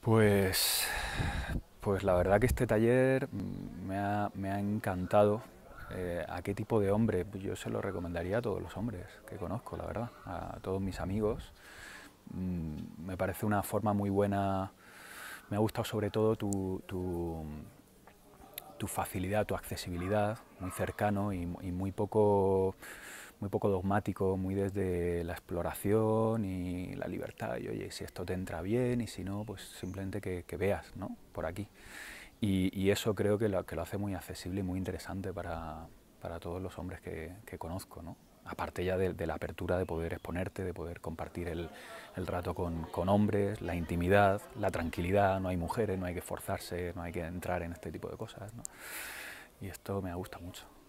Pues, pues la verdad que este taller me ha, encantado. Eh, ¿A qué tipo de hombre? Yo se lo recomendaría a todos los hombres que conozco, la verdad, a todos mis amigos. Mm, me parece una forma muy buena. Me ha gustado sobre todo tu, tu, facilidad, tu accesibilidad, muy cercano y muy poco muy poco dogmático, muy desde la exploración y la libertad. Y oye, si esto te entra bien y si no, pues simplemente que, veas, ¿no? Por aquí. Y, eso creo que lo, que lo, hace muy accesible y muy interesante para, para todos los hombres que, conozco, ¿no? Aparte ya de, la apertura de poder exponerte, de poder compartir el, el rato con, con, hombres, la intimidad, la tranquilidad, no hay mujeres, no hay que forzarse, no hay que entrar en este tipo de cosas, ¿no? Y esto me gusta mucho.